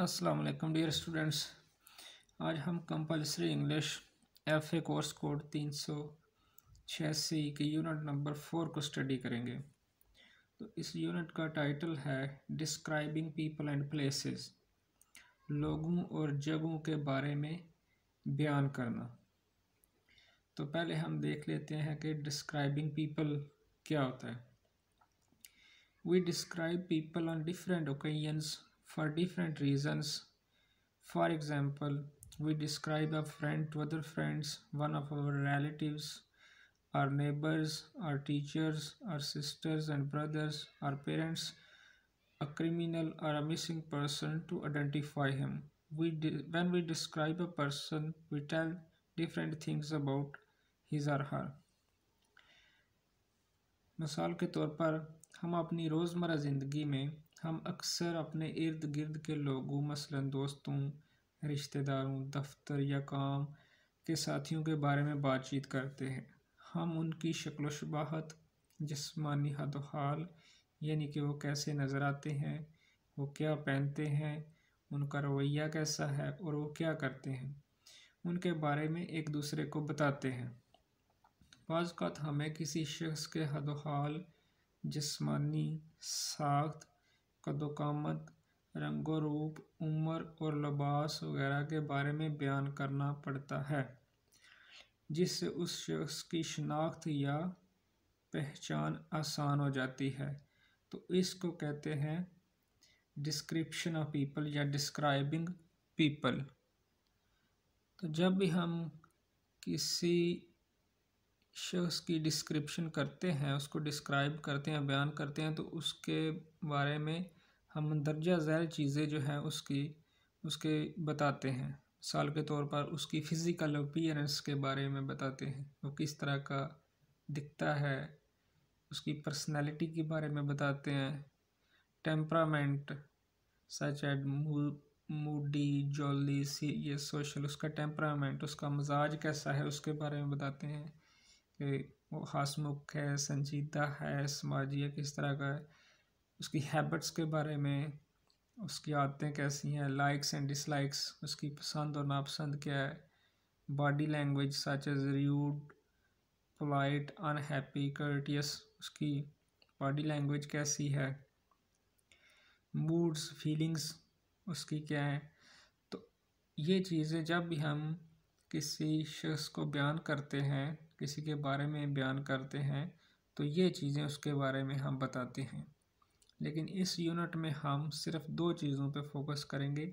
Aslam dear students आज हम compulsory English F A course code तीन सौ छियासी के यूनिट नंबर फोर को स्टडी करेंगे तो इस यूनिट का टाइटल है डिस्क्राइबिंग पीपल एंड प्लेसेस लोगों और जगहों के बारे में बयान करना तो पहले हम देख लेते हैं कि डिस्क्राइबिंग पीपल क्या होता है we describe people on different occasions for different reasons. For example, we describe a friend to other friends, one of our relatives, our neighbors, our teachers, our sisters and brothers, our parents, a criminal or a missing person to identify him. We when we describe a person, we tell different things about his or her. मिसाल के तौर पर हम अपनी रोज़मर्रा ज़िंदगी में हम अक्सर अपने इर्द गिर्द के लोगों मसलन दोस्तों रिश्तेदारों दफ्तर या काम के साथियों के बारे में बातचीत करते हैं हम उनकी शक्ल शबाहत जिसमानी हद हाल यानी कि वो कैसे नज़र आते हैं वो क्या पहनते हैं उनका रवैया कैसा है और वो क्या करते हैं उनके बारे में एक दूसरे को बताते हैं बाज़ हमें किसी शख्स के हद हाल जिसमानी साख्त कदोकामत रंगो रूप उम्र और लबास वगैरह के बारे में बयान करना पड़ता है जिससे उस शख्स की शनाख्त या पहचान आसान हो जाती है तो इसको कहते हैं डिस्क्रिप्शन ऑफ पीपल या डिस्क्राइबिंग पीपल तो जब भी हम किसी शख्स की डिस्क्रिप्शन करते हैं उसको डिस्क्राइब करते हैं बयान करते हैं तो उसके बारे में हम दर्जा जैल चीज़ें जो हैं उसकी उसके बताते हैं मिसाल के तौर पर उसकी फ़िज़िकल अपीयरेंस के बारे में बताते हैं वो किस तरह का दिखता है उसकी पर्सनालिटी के बारे में बताते हैं temperament such as moody jolly सी ये सोशल उसका टेम्परामेंट उसका मजाज कैसा है उसके बारे में बताते हैं कि वो हसमुख है संजीदा है समाजिया किस तरह का है उसकी हैबिट्स के बारे में उसकी आदतें कैसी हैं लाइक्स एंड डिसलाइक्स उसकी पसंद और नापसंद क्या है body language such as rude polite unhappy courteous उसकी बॉडी लैंग्वेज कैसी है मूड्स फीलिंग्स उसकी क्या है तो ये चीज़ें जब भी हम किसी शख्स को बयान करते हैं किसी के बारे में बयान करते हैं तो ये चीज़ें उसके बारे में हम बताते हैं लेकिन इस यूनिट में हम सिर्फ दो चीज़ों पे फोकस करेंगे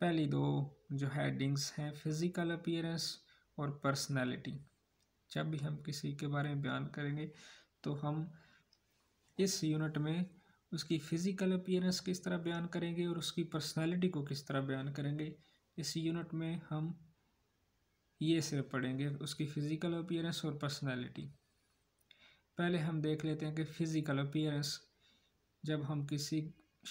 पहली दो जो हैडिंग्स हैं फिज़िकल अपीयरेंस और पर्सनालिटी जब भी हम किसी के बारे में बयान करेंगे तो हम इस यूनिट में उसकी फ़िज़िकल अपीयरेंस किस तरह बयान करेंगे और उसकी पर्सनालिटी को किस तरह बयान करेंगे इस यूनिट में हम ये सिर्फ पढ़ेंगे उसकी फ़िज़िकल अपीयरेंस और पर्सनालिटी पहले हम देख लेते हैं कि फ़िज़िकल अपीयरेंस जब हम किसी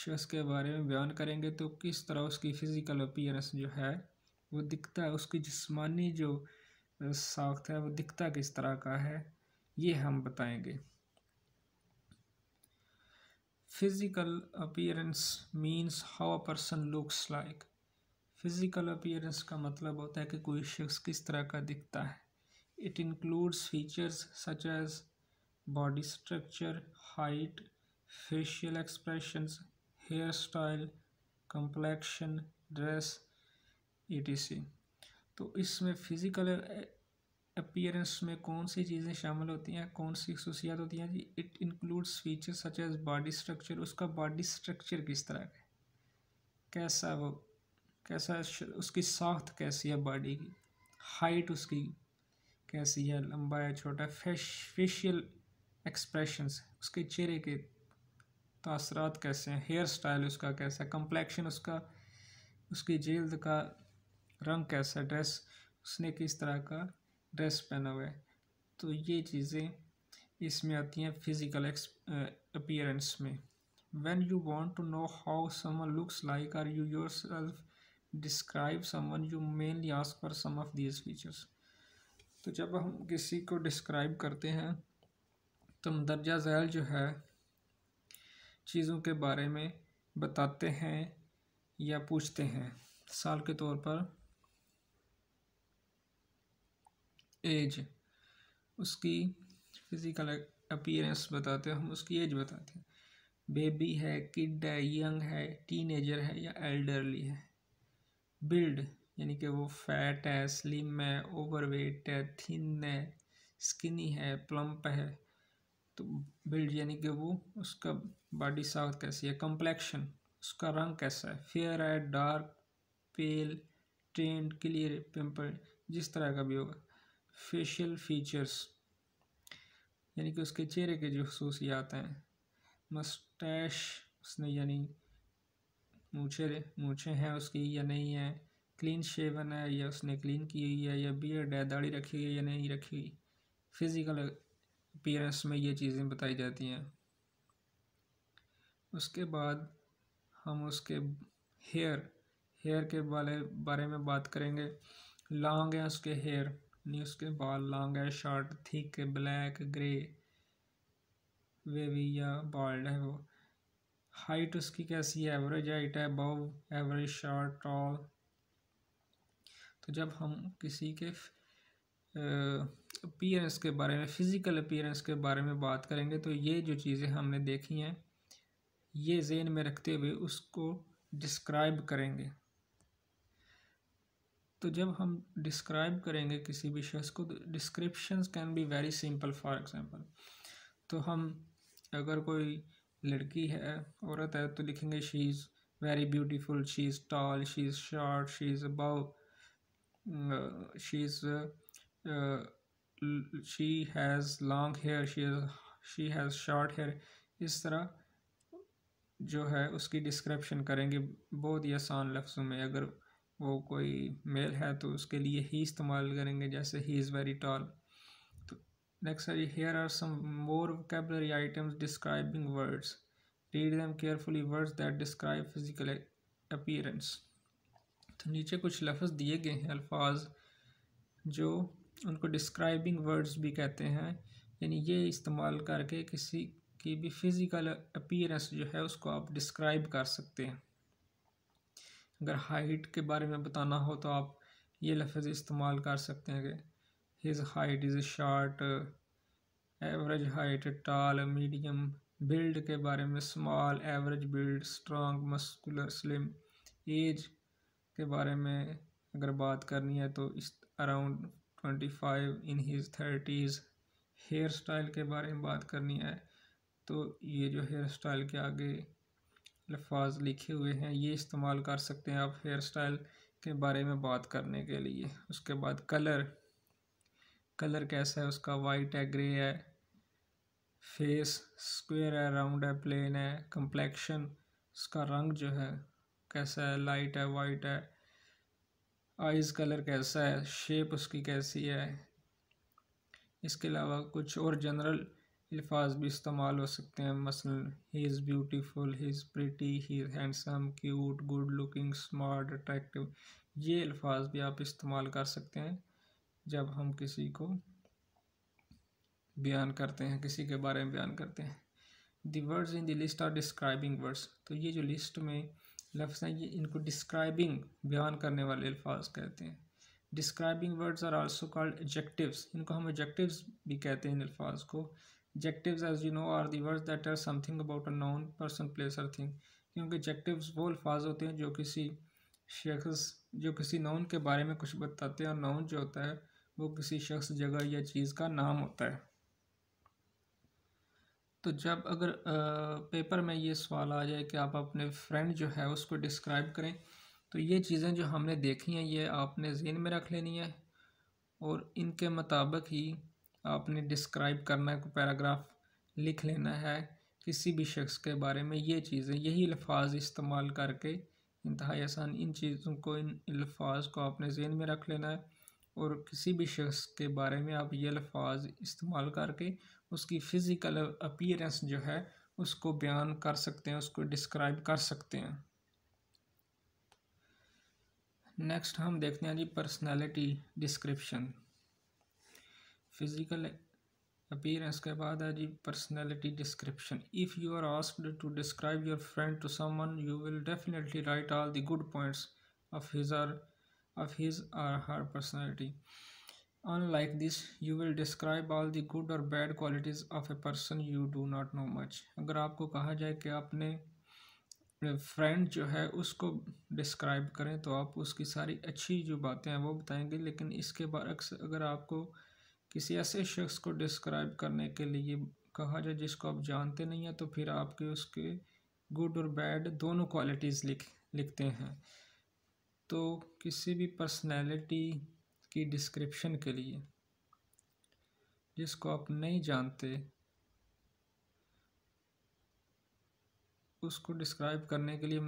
शख्स के बारे में बयान करेंगे तो किस तरह उसकी फ़िज़िकल अपीयरेंस जो है वो दिखता है उसकी जिस्मानी जो साख्त है वो दिखता किस तरह का है ये हम बताएंगे physical appearance means how a person looks like physical appearance का मतलब होता है कि कोई शख्स किस तरह का दिखता है it includes features such as body structure height facial expressions hair style complexion dress ई तो इसमें फिज़िकल अपियरेंस में कौन सी चीज़ें शामिल होती हैं कौन सी खसूसियात होती हैं जी it includes feature such as body structure उसका बॉडी स्ट्रक्चर किस तरह का कैसा वो कैसा उसकी साख्त कैसी है बॉडी की हाइट उसकी कैसी है लंबा है छोटा है फेश फेशियल एक्सप्रेशंस उसके चेहरे के तासरात कैसे हैं हेयर स्टाइल उसका कैसा है कम्प्लेक्शन उसका उसकी जेल्द का रंग कैसा है ड्रेस उसने किस तरह का ड्रेस पहना हुआ है तो ये चीज़ें इसमें आती हैं फिज़िकल अपियरेंस में you you to know how how looks like are you yourself describe someone you mainly ask for some of these features तो जब हम किसी को डिस्क्राइब करते हैं तो हम दर्जा ज़ैल जो है चीज़ों के बारे में बताते हैं या पूछते हैं साल के तौर पर एज उसकी फ़िज़िकल अपीयरेंस बताते हैं हम उसकी एज बताते हैं बेबी है किड है यंग है टीनेजर है या एल्डरली है बिल्ड यानी कि वो फैट है स्लिम है ओवरवेट है थिन है स्किनी है प्लम्प है तो बिल्ड यानी कि वो उसका बॉडी साउथ कैसी है कम्प्लेक्शन उसका रंग कैसा है फेयर है dark pale tanned clear pimple जिस तरह का भी होगा फेशियल फीचर्स यानी कि उसके चेहरे के जो खसूसियात हैं मस्टैश उसने यानी मूछे मूछे हैं उसकी या नहीं है क्लीन शेवन है या उसने क्लीन की हुई है या बियर्ड है दाढ़ी रखी हुई है या नहीं रखी हुई फिज़िकल अपीयरेंस में ये चीज़ें बताई जाती हैं उसके बाद हम उसके हेयर हेयर के बारे बारे में बात करेंगे लॉन्ग है उसके हेयर नहीं उसके बाल लॉन्ग है short thick black grey wavy या बाल्ड है वो हाइट उसकी कैसी है एवरेज हाइट है बव एवरेज शॉर्ट टॉल तो जब हम किसी के अपीयरेंस के बारे में फ़िज़िकल अपीयरेंस के बारे में बात करेंगे तो ये जो चीज़ें हमने देखी हैं ये जेन में रखते हुए उसको डिस्क्राइब करेंगे तो जब हम डिस्क्राइब करेंगे किसी भी शख्स को तो description can be very simple for example तो हम अगर कोई लड़की है औरत है तो लिखेंगे she is very beautiful she is tall she is short she is above she is she has long hair she she has short hair इस तरह जो है उसकी डिस्क्रिप्शन करेंगे बहुत ही आसान लफ्ज़ों में अगर वो कोई मेल है तो उसके लिए ही इस्तेमाल करेंगे जैसे he is very tall next here are some more vocabulary items describing words read them carefully words that describe physical appearance तो नीचे कुछ लफ्ज़ दिए गए हैं अल्फाज जो उनको डिस्क्राइबिंग वर्ड्स भी कहते हैं यानी ये इस्तेमाल करके किसी की भी फ़िज़िकल अपीयरेंस जो है उसको आप डिस्क्राइब कर सकते हैं अगर हाइट के बारे में बताना हो तो आप ये लफ्ज़ इस्तेमाल कर सकते हैं his height is short average height tall medium build के बारे में small average build strong muscular slim age के बारे में अगर बात करनी है तो इस around twenty five in his thirties hair style के बारे में बात करनी है तो ये जो हेयर स्टाइल के आगे लफाज लिखे हुए हैं ये इस्तेमाल कर सकते हैं आप हेयर स्टाइल के बारे में बात करने के लिए उसके बाद कलर कलर कैसा है उसका वाइट है ग्रे है फेस स्क्वेयर है राउंड है प्लेन है कंप्लेक्शन उसका रंग जो है कैसा है लाइट है वाइट है आइज़ कलर कैसा है शेप उसकी कैसी है इसके अलावा कुछ और जनरल अल्फाज भी इस्तेमाल हो सकते हैं मसलन he is beautiful he is pretty he is handsome cute good looking smart attractive ये अल्फाज भी आप इस्तेमाल कर सकते हैं जब हम किसी को बयान करते हैं किसी के बारे में बयान करते हैं the words in the list are describing words तो ये जो लिस्ट में लफ्ज़ हैं ये इनको डिस्क्राइबिंग बयान करने वाले अल्फाज कहते हैं describing words are also called adjective इनको हम एडजेक्टिव्स भी कहते हैं इन अल्फाज को adjectives as you know are the words that are something about a noun person place or thing क्योंकि एडजेक्टिव्स वो अल्फाज होते हैं जो किसी शख्स जो किसी नाउन के बारे में कुछ बताते हैं और नाउन जो होता है वो किसी शख्स जगह या चीज़ का नाम होता है तो जब अगर पेपर में ये सवाल आ जाए कि आप अपने फ्रेंड जो है उसको डिस्क्राइब करें तो ये चीज़ें जो हमने देखी हैं ये आपने जेन में रख लेनी है और इनके मुताबिक ही आपने डिस्क्राइब करना है पैराग्राफ लिख लेना है किसी भी शख्स के बारे में ये चीज़ें यही अल्फाज इस्तेमाल करके इंतहाई आसान इन चीज़ों को इन अल्फाज को आपने जेन में रख लेना है और किसी भी शख्स के बारे में आप ये अल्फाज इस्तेमाल करके उसकी फ़िज़िकल अपीयरेंस जो है उसको बयान कर सकते हैं उसको डिस्क्राइब कर सकते हैं नेक्स्ट हम देखते हैं जी पर्सनालिटी डिस्क्रिप्शन फिज़िकल अपीयरेंस के बाद है जी personality description if you are asked to describe your friend to someone you will definitely write all the good points of his or of his or her personality. Unlike this, you will describe all the good or bad qualities of a person you do not know much. अगर आपको कहा जाए कि आपने friend जो है उसको describe करें तो आप उसकी सारी अच्छी जो बातें हैं वो बताएंगे लेकिन इसके बरक्स अगर आपको किसी ऐसे शख्स को डिस्क्राइब करने के लिए कहा जाए जिसको आप जानते नहीं हैं तो फिर आपके उसके गुड और बैड दोनों क्वालिटीज़ लिख लिखते हैं तो किसी भी पर्सनैलिटी की डिस्क्रिप्शन के लिए जिसको आप नहीं जानते उसको डिस्क्राइब करने के लिए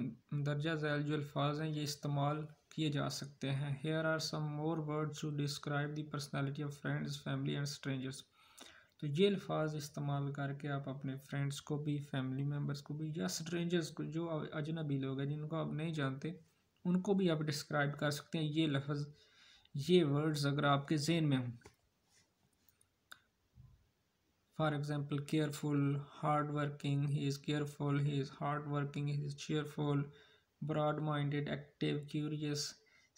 दर्जा झैल जो अल्फाज हैं ये इस्तेमाल किए जा सकते हैं here are some more words to describe the personality of friends family and strangers तो ये अल्फाज इस्तेमाल करके आप अपने फ्रेंड्स को भी फैमिली मेम्बर्स को भी या स्ट्रेंजर्स को जो अजनबी लोग हैं जिनको आप नहीं जानते उनको भी आप डिस्क्राइब कर सकते हैं ये लफज ये वर्ड्स अगर आपके जहन में हों for example careful hard working he is careful he is hard working he is cheerful broad minded active curious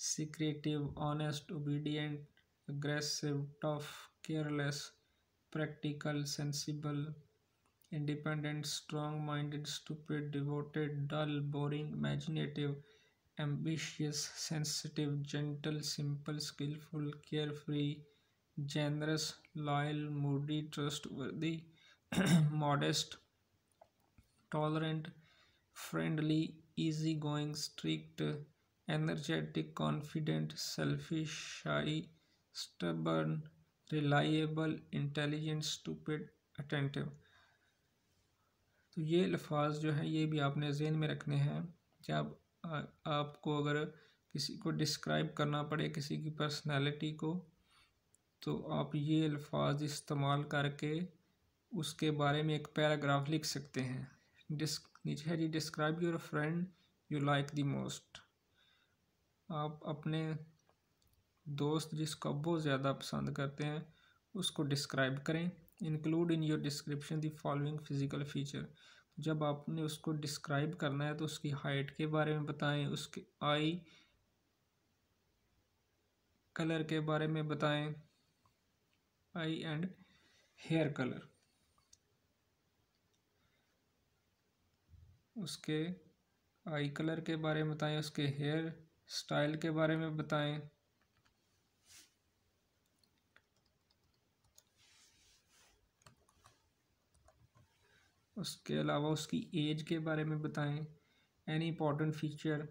secretive honest obedient aggressive tough careless practical sensible independent strong minded stupid devoted dull boring imaginative ambitious, sensitive, gentle, simple, skillful, carefree, generous, loyal, moody, trustworthy, modest, tolerant, friendly, easygoing, strict, energetic, confident, selfish, shy, stubborn, reliable, intelligent, stupid, attentive. तो ये अल्फाज जो हैं ये भी आपने जेन में रखने हैं जब आपको अगर किसी को डिस्क्राइब करना पड़े किसी की पर्सनालिटी को तो आप ये अल्फाज इस्तेमाल करके उसके बारे में एक पैराग्राफ लिख सकते हैं डिस्क नीचे है जी describe your friend you like the most आप अपने दोस्त जिसको आप बहुत ज़्यादा पसंद करते हैं उसको डिस्क्राइब करें include in your description the following physical feature जब आपने उसको डिस्क्राइब करना है तो उसकी हाइट के बारे में बताएं उसके आई कलर के बारे में बताएं आई एंड हेयर कलर उसके आई कलर के बारे में बताएं उसके हेयर स्टाइल के बारे में बताएं उसके अलावा उसकी एज के बारे में बताएं एनी इम्पॉर्टेंट फीचर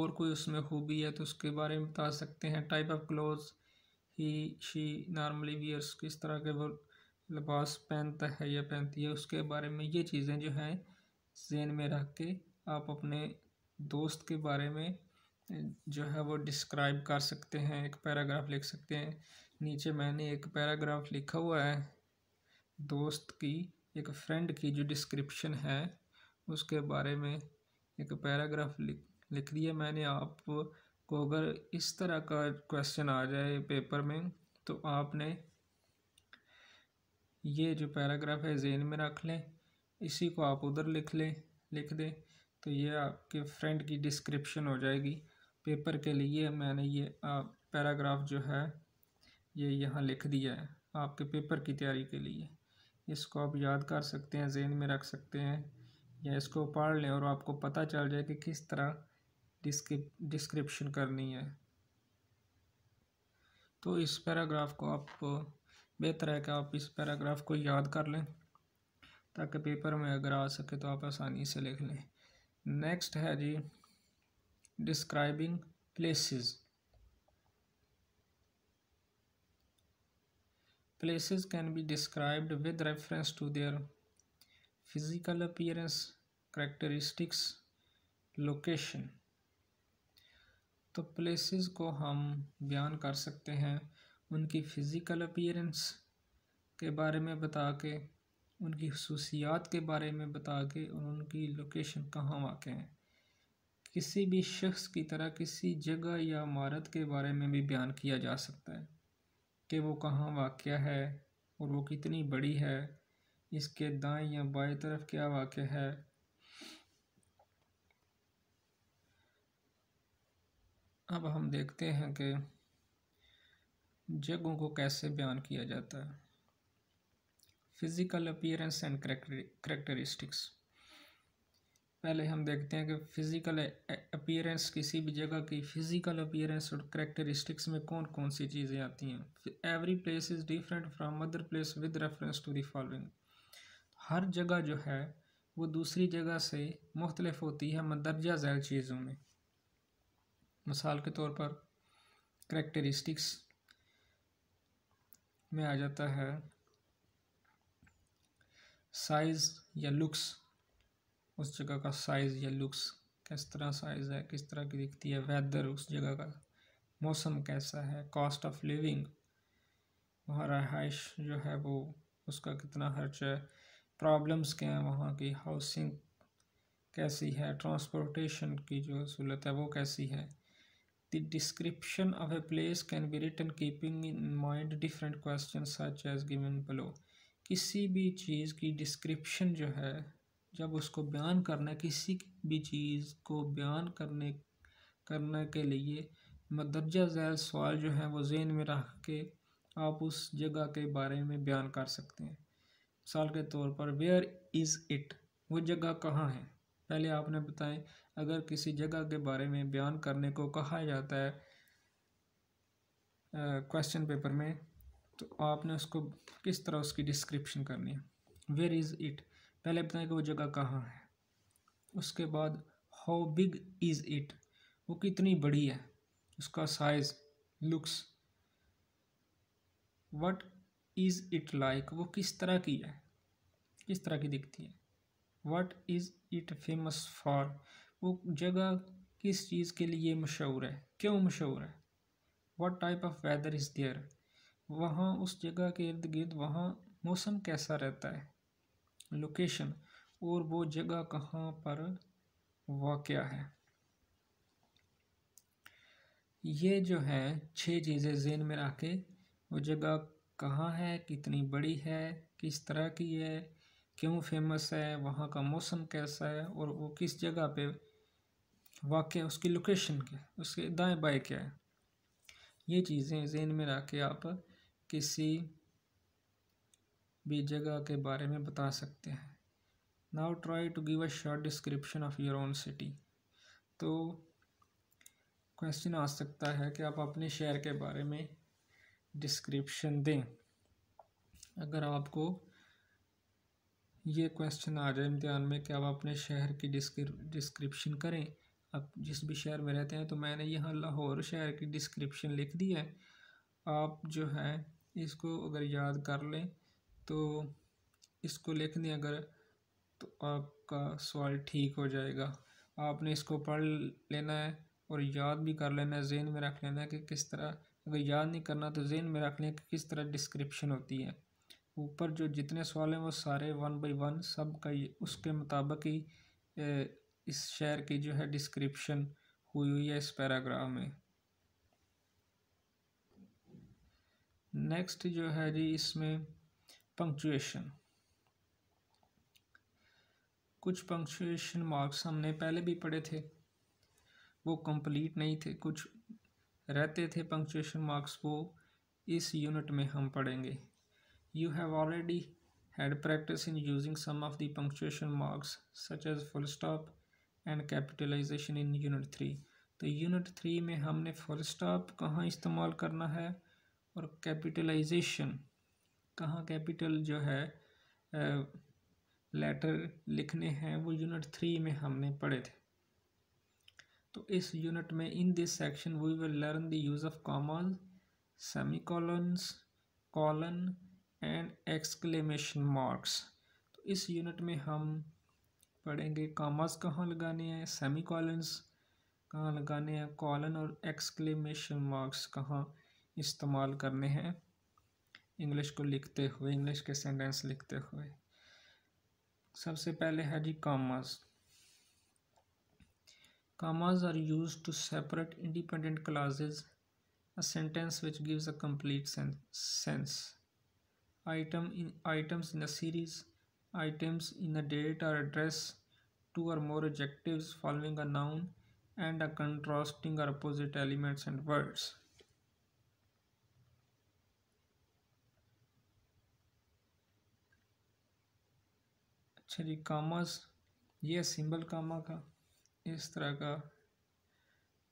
और कोई उसमें खूबी है तो उसके बारे में बता सकते हैं type of cloth he she normally wears किस तरह के वो लिबास पहनता है या पहनती है उसके बारे में ये चीज़ें जो हैं जेन में रख के आप अपने दोस्त के बारे में जो है वो डिस्क्राइब कर सकते हैं एक पैराग्राफ लिख सकते हैं नीचे मैंने एक पैराग्राफ लिखा हुआ है दोस्त की एक फ्रेंड की जो डिस्क्रिप्शन है उसके बारे में एक पैराग्राफ लिख लिख दिया मैंने आप को अगर इस तरह का क्वेश्चन आ जाए पेपर में तो आपने ये जो पैराग्राफ है जेन में रख लें इसी को आप उधर लिख लें लिख दें तो ये आपके फ्रेंड की डिस्क्रिप्शन हो जाएगी पेपर के लिए मैंने ये पैराग्राफ जो है ये यहाँ लिख दिया है आपके पेपर की तैयारी के लिए इसको आप याद कर सकते हैं जेन में रख सकते हैं या इसको पढ़ लें और आपको पता चल जाए कि किस तरह डिस्क्रिप डिस्क्रिप्शन करनी है तो इस पैराग्राफ को आप बेहतर है कि आप इस पैराग्राफ को याद कर लें ताकि पेपर में अगर आ सके तो आप आसानी से लिख लें नेक्स्ट है जी describing places Places can be described with reference to their physical appearance, characteristics, location. तो प्लेसेस को हम बयान कर सकते हैं उनकी फ़िज़िकल अपीयरेंस के बारे में बता के उनकी खसूसियात के बारे में बता के और उनकी लोकेशन कहाँ वाक़ हैं किसी भी शख्स की तरह किसी जगह या इमारत के बारे में भी बयान किया जा सकता है कि वो कहाँ वाक़ है और वो कितनी बड़ी है इसके दाएं या बाएं तरफ क्या वाक़ है अब हम देखते हैं कि जगहों को कैसे बयान किया जाता है फिज़िकल अपीयरेंस एंड करेक्टरिस्टिक्स पहले हम देखते हैं कि फ़िज़िकल अपीयरेंस किसी भी जगह की फ़िज़िकल अपीयरेंस और करेक्टरिस्टिक्स में कौन कौन सी चीज़ें आती हैं every place is different from other place with reference to the following हर जगह जो है वो दूसरी जगह से मुख्तलफ होती है मंदरजा मतलब झैल चीज़ों में मिसाल के तौर पर करेक्टरिस्टिक्स में आ जाता है साइज़ या लुक्स उस जगह का साइज़ या लुक्स किस तरह साइज़ है किस तरह की दिखती है वेदर उस जगह का मौसम कैसा है कॉस्ट ऑफ लिविंग वहाँ रहाइश जो है वो उसका कितना खर्च है प्रॉब्लम्स क्या हैं वहाँ की हाउसिंग कैसी है ट्रांसपोर्टेशन की जो सहूलत है वो कैसी है the description of a place can be written keeping in mind different question such as given below किसी भी चीज़ की डिस्क्रिप्शन जो है जब उसको बयान करना किसी भी चीज़ को बयान करने करने के लिए मदरजा ज़ैल सवाल जो है वो जेन में रख के आप उस जगह के बारे में बयान कर सकते हैं मिसाल के तौर पर वेयर इज़ इट वो जगह कहाँ है पहले आपने बताएं अगर किसी जगह के बारे में बयान करने को कहा जाता है क्वेश्चन पेपर में तो आपने उसको किस तरह उसकी डिस्क्रिप्शन करनी है वेयर इज़ इट पहले बताएं कि वो जगह कहाँ है उसके बाद हाउ बिग इज़ इट वो कितनी बड़ी है उसका size looks what is it like वो किस तरह की है किस तरह की दिखती है what is it famous for वो जगह किस चीज़ के लिए मशहूर है क्यों मशहूर है what type of weather is there वहाँ उस जगह के इर्द गिर्द वहाँ मौसम कैसा रहता है लोकेशन और वो जगह कहाँ पर वाक़ है ये जो है छः चीज़ें जेन में रख के वो जगह कहाँ है कितनी बड़ी है किस तरह की है क्यों फेमस है वहाँ का मौसम कैसा है और वो किस जगह पे वाक़ उसकी लोकेशन क्या है उसके दाएँ बाएँ क्या है ये चीज़ें जेन में रख के आप किसी भी जगह के बारे में बता सकते हैं now try to give a short description of your own city तो क्वेश्चन आ सकता है कि आप अपने शहर के बारे में डिस्क्रिप्शन दें अगर आपको ये क्वेश्चन आ जाए इम्तहान में कि आप अपने शहर की डिस्क्रिप्शन करें आप जिस भी शहर में रहते हैं तो मैंने यहाँ लाहौर शहर की डिस्क्रिप्शन लिख दी है आप जो है इसको अगर याद कर लें तो इसको लिख दें अगर तो आपका सवाल ठीक हो जाएगा आपने इसको पढ़ लेना है और याद भी कर लेना है जेन में रख लेना है कि किस तरह अगर याद नहीं करना तो जेन में रख लें कि किस तरह डिस्क्रिप्शन होती है ऊपर जो जितने सवाल हैं वो सारे वन बाई वन सब का उसके मुताबिक ही इस शहर की जो है डिस्क्रिप्शन हुई हुई है इस पैराग्राफ में नेक्स्ट जो है जी इसमें पंक्चुएशन कुछ पंक्चुएशन मार्क्स हमने पहले भी पढ़े थे वो कंप्लीट नहीं थे कुछ रहते थे पंक्चुएशन मार्क्स वो इस यूनिट में हम पढ़ेंगे you have already had practice in using some of the punctuation marks such as full stop and capitalisation in unit three तो यूनिट थ्री में हमने फुल स्टॉप कहाँ इस्तेमाल करना है और कैपिटलाइजेशन कहाँ कैपिटल जो है लेटर लिखने हैं वो यूनिट थ्री में हमने पढ़े थे तो इस यूनिट में in this section we will learn the use of commas semicolons colon and exclamation marks तो इस यूनिट में हम पढ़ेंगे कॉमर्स कहाँ लगाने हैं सेमी कॉलन्स कहाँ लगाने हैं कॉलन और एक्सक्लेमेशन मार्क्स कहाँ इस्तेमाल करने हैं इंग्लिश को लिखते हुए इंग्लिश के सेंटेंस लिखते हुए सबसे पहले है जी commas commas are used to separate independent clauses a sentence which gives a complete sense item in items in a series items in a date or address two or more objective following a noun and a contrasting or opposite elements and words अच्छा जी कामास ये symbol कामा का इस तरह का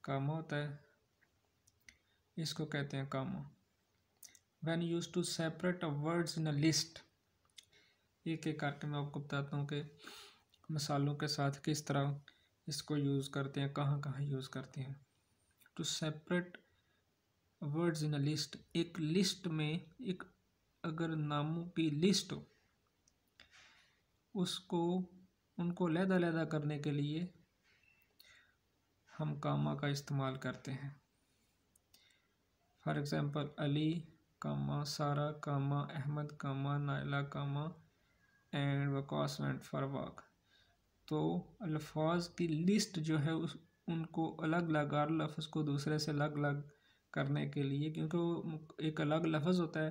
काम होता है इसको कहते हैं comma when use to separate words in a list एक एक करके मैं आपको बताता हूँ कि मसालों के साथ किस तरह इसको यूज़ करते हैं कहाँ कहाँ यूज़ करते हैं to separate words in a list एक लिस्ट में एक अगर नामों की लिस्ट हो उसको उनको लहदा लहदा करने के लिए हम कामा का इस्तेमाल करते हैं for example Ali comma Sara comma Ahmed comma Naila comma and Waqas and Farwak तो अल्फाज की लिस्ट जो है उस उनको अलग अलग हर लफ्ज़ को दूसरे से अलग अलग करने के लिए क्योंकि वो एक अलग लफ्ज़ होता है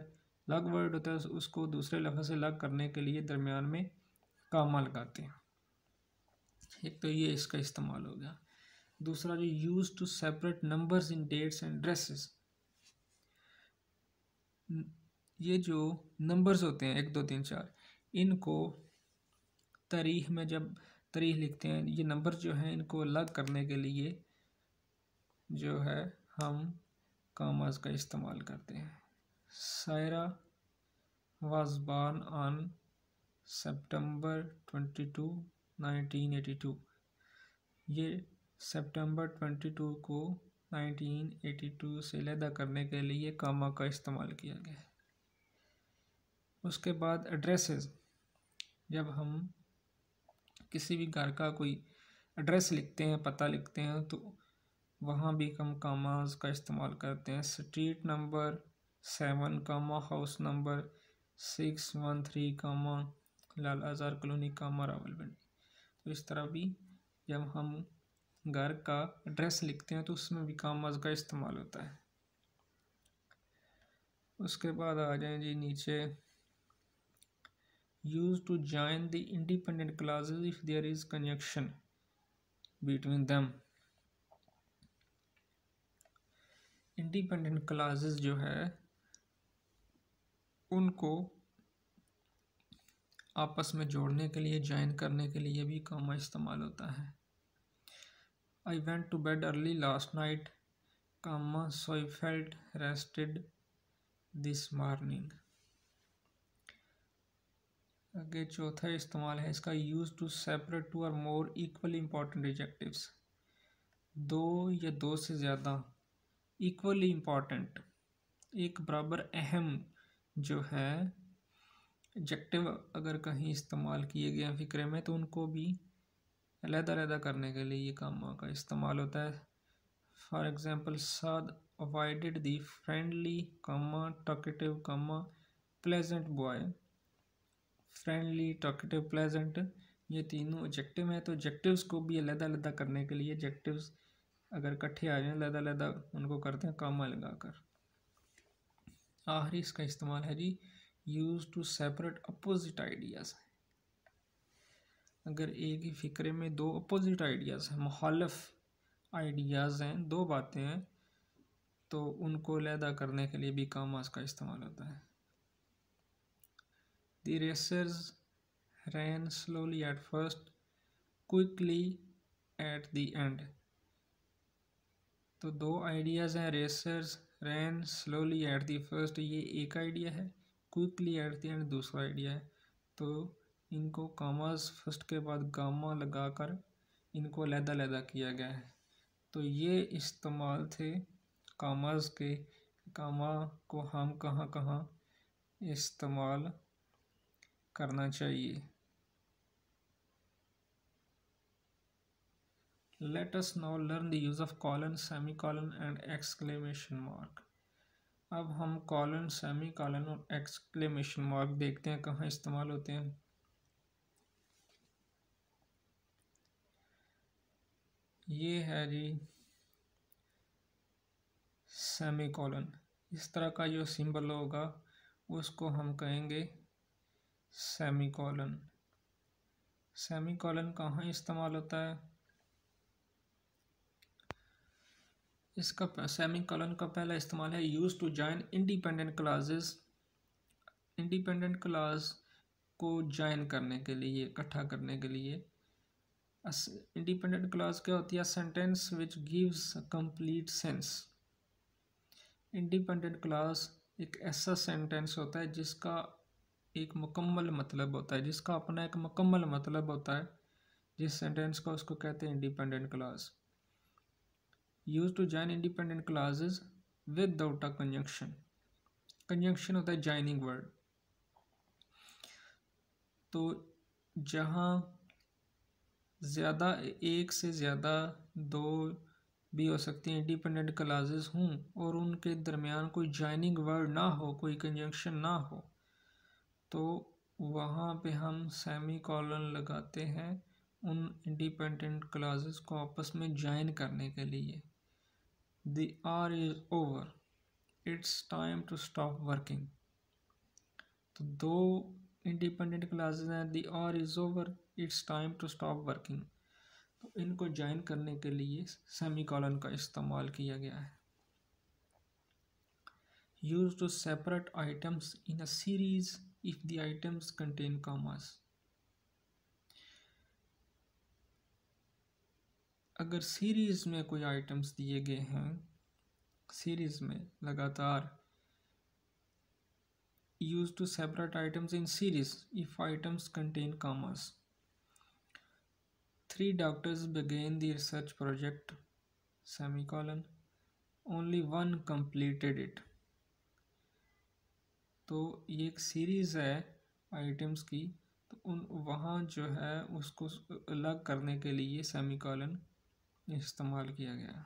अलग वर्ड होता है उसको दूसरे लफ्ज़ से अलग करने के लिए दरमियान में का अमल करते हैं एक तो ये इसका इस्तेमाल हो गया दूसरा जो use to separate numbers in dates and addresses ये जो नंबर्स होते हैं एक दो तीन चार इनको तारीख में जब तारीख लिखते हैं ये नंबर जो हैं इनको अलग करने के लिए जो है हम कामाज का इस्तेमाल करते हैं Saira was born on September 22 1982 ये सितंबर 22 को 1982 से लैदा करने के लिए कामा का इस्तेमाल किया गया है उसके बाद एड्रेसेस जब हम किसी भी घर का कोई एड्रेस लिखते हैं पता लिखते हैं तो वहाँ भी हम कामाज का इस्तेमाल करते हैं street number seven comma house number six one three comma Lalazar colony comma Rawalpindi तो इस तरह भी जब हम घर का एड्रेस लिखते हैं तो उसमें भी कामाज का इस्तेमाल होता है उसके बाद आ जाए जी नीचे use to join the independent clauses if there is connection between them independent clauses जो है उनको आपस में जोड़ने के लिए ज्वाइन करने के लिए भी कॉमा इस्तेमाल होता है I went to bed early last night comma so I felt rested this morning आगे चौथा इस्तेमाल है इसका use to separate two or more equally important adjectives दो या दो से ज़्यादा इक्वली इम्पॉर्टेंट एक बराबर अहम जो है एडजेक्टिव अगर कहीं इस्तेमाल किए गए हैं फ़िक्रे में तो उनको भी अलहदा करने के लिए ये काम का इस्तेमाल होता है for example Saad avoided the friendly comma talkative comma pleasant boy friendly talkative pleasant ये तीनों ऑब्जेक्टिव हैं तो एडजेक्टिव्स को भी अलहदा करने के लिए एडजेक्टिव्स अगर इकट्ठे आ जाएँ अलहदादा उनको करते हैं कामा लगा कर आखिरी इसका इस्तेमाल है जी use to separate opposite ideas हैं अगर एक ही फ़िक्रे में दो अपोजिट आइडियाज़ हैं मुखालफ आइडियाज़ हैं दो बातें हैं तो उनको लहदा करने के लिए भी आज का इस्तेमाल होता है the racers ran slowly at first quickly at the end तो दो आइडियाज़ हैं racers ran slowly at the first ये एक आइडिया है क्विकली एट दी एंड दूसरा आइडिया है तो इनको कामाज फर्स्ट के बाद गामा लगाकर इनको अलहदा लहदा किया गया है तो ये इस्तेमाल थे कामाज के कामा को हम कहाँ कहाँ इस्तेमाल करना चाहिए us now learn the use of colon semicolon and exclamation mark अब हम कॉलन सेमी कॉलन और एक्सक्लेमेशन मार्क देखते हैं कहाँ इस्तेमाल होते हैं ये है जी सेमी कॉलन इस तरह का जो सिंबल होगा उसको हम कहेंगे सेमी कॉलन सेमी कॉलन कहाँ इस्तेमाल होता है इसका सेमी कलन का पहला इस्तेमाल है use to join independent clauses independent clause को जॉइन करने के लिए इकट्ठा करने के लिए इंडिपेंडेंट क्लास क्या होती है sentence which gives complete sense independent clause एक ऐसा सेंटेंस होता है जिसका एक मुकम्मल मतलब होता है जिसका अपना एक मुकम्मल मतलब होता है जिस सेंटेंस का उसको कहते हैं independent clause use to join independent clauses out a conjunction conjunction होता है जॉइनिंग वर्ड तो जहाँ ज़्यादा एक से ज़्यादा दो भी हो सकती हैं इंडिपेंडेंट क्लासेस हों और उनके दरमियान कोई जॉइनिंग वर्ड ना हो कोई कंजंक्शन ना हो तो वहाँ पे हम सेमी कॉलन लगाते हैं उन इंडिपेंडेंट क्लासेस को आपस में जॉइन करने के लिए The hour is over. It's time to stop working. तो दो इंडिपेंडेंट क्लासेस हैं the are is over it's time to stop working तो इनको ज्वाइन करने के लिए सेमी कॉलन का इस्तेमाल किया गया है use to separate items in a series if the items contain commas अगर सीरीज़ में कोई आइटम्स दिए गए हैं सीरीज़ में लगातार use to separate items in series if items contain commas three doctors began the research project semicolon only one completed it तो ये एक सीरीज है आइटम्स की तो उन वहाँ जो है उसको अलग करने के लिए सेमी कॉलन इस्तेमाल किया गया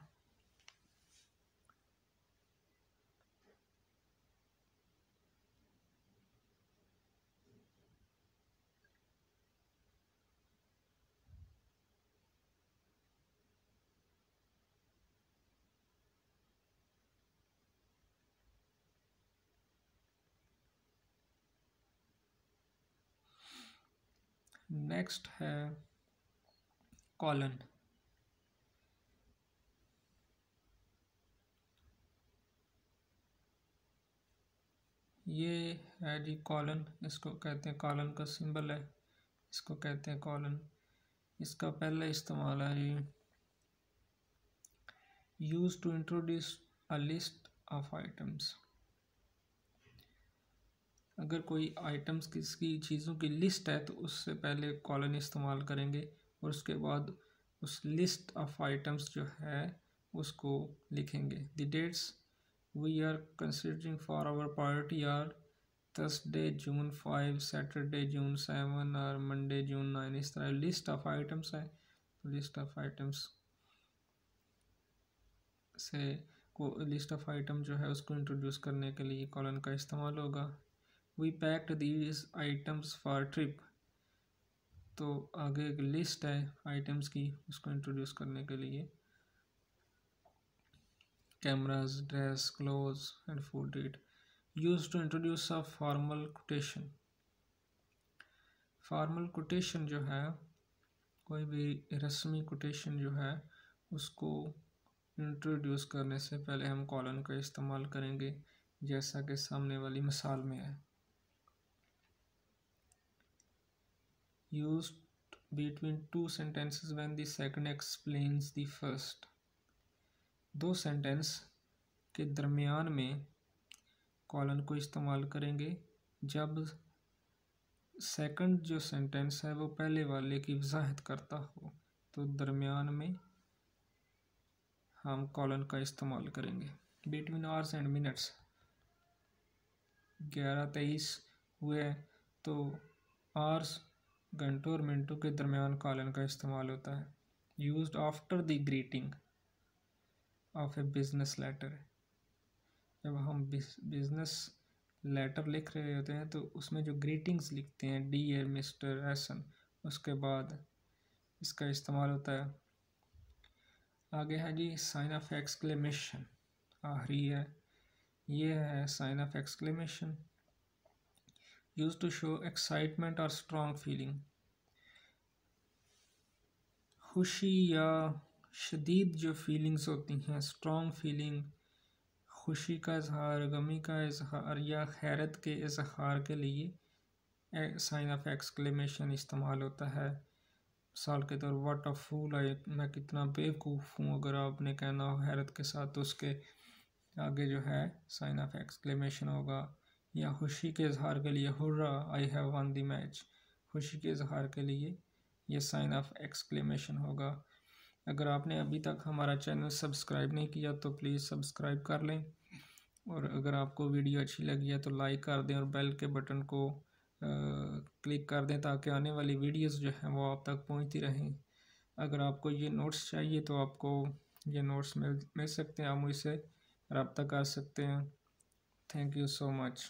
नेक्स्ट है कॉलन ये है जी कॉलन इसको कहते हैं कॉलन का सिंबल है इसको कहते हैं कॉलन इसका पहला इस्तेमाल है जी use to introduce a list of items अगर कोई आइटम्स किसकी चीज़ों की लिस्ट है तो उससे पहले कॉलन इस्तेमाल करेंगे और उसके बाद उस लिस्ट ऑफ आइटम्स जो है उसको लिखेंगे the dates we are considering for our priority are Thursday June 5 Saturday June 7 और Monday June 9 इस तरह list of items है list of items से को list of item जो है उसको introduce करने के लिए colon का इस्तेमाल होगा we packed these items for trip तो आगे एक list है items की उसको introduce करने के लिए cameras, dress, clothes, and food did, used to introduce a formal quotation. Formal quotation जो है कोई भी रस्मी कोटेशन जो है उसको इंट्रोड्यूस करने से पहले हम कॉलन का इस्तेमाल करेंगे जैसा कि सामने वाली मिसाल में है use between two sentences when the second explains the first दो सेंटेंस के दरमियान में कॉलन को इस्तेमाल करेंगे जब सेकंड जो सेंटेंस है वो पहले वाले की वजाहत करता हो तो दरमियान में हम कॉलन का इस्तेमाल करेंगे बिटवीन आवर्स एंड मिनट्स ग्यारह तेईस हुए तो आर्स घंटों और मिनटों के दरमियान कॉलन का इस्तेमाल होता है use after the greeting of a business letter जब हम बिज़नेस लेटर लिख रहे होते हैं तो उसमें जो ग्रीटिंग्स लिखते हैं डी एर मिस्टर एसन उसके बाद इसका इस्तेमाल होता है आगे है जी साइन ऑफ एक्सक्लेमेशन आखिरी है ये है sign off exclamation use to show excitement और स्ट्रॉन्ग फीलिंग खुशी या शदीद जो फीलिंग्स होती हैं स्ट्रॉन्ग फीलिंग खुशी का इजहार गमी का इजहार या खैरत के इजहार के लिए साइन ऑफ एक्सक्लेमेशन इस्तेमाल होता है मिसाल के तौर वाट ऑफ फूल आई मैं कितना बेवकूफ़ हूँ अगर आपने कहना हो हैरत के साथ तो उसके आगे जो है साइन ऑफ एक्सक्लेमेशन होगा या खुशी के इजहार के लिए hurrah I have won the match खुशी के इजहार के लिए यह साइन ऑफ एक्सक्लेमेशन होगा अगर आपने अभी तक हमारा चैनल सब्सक्राइब नहीं किया तो प्लीज़ सब्सक्राइब कर लें और अगर आपको वीडियो अच्छी लगी है तो लाइक कर दें और बेल के बटन को आ, क्लिक कर दें ताकि आने वाली वीडियोस जो हैं वो आप तक पहुंचती रहें अगर आपको ये नोट्स चाहिए तो आपको ये नोट्स मिल मिल सकते हैं आप मुझसे रबता कर सकते हैं थैंक यू सो मच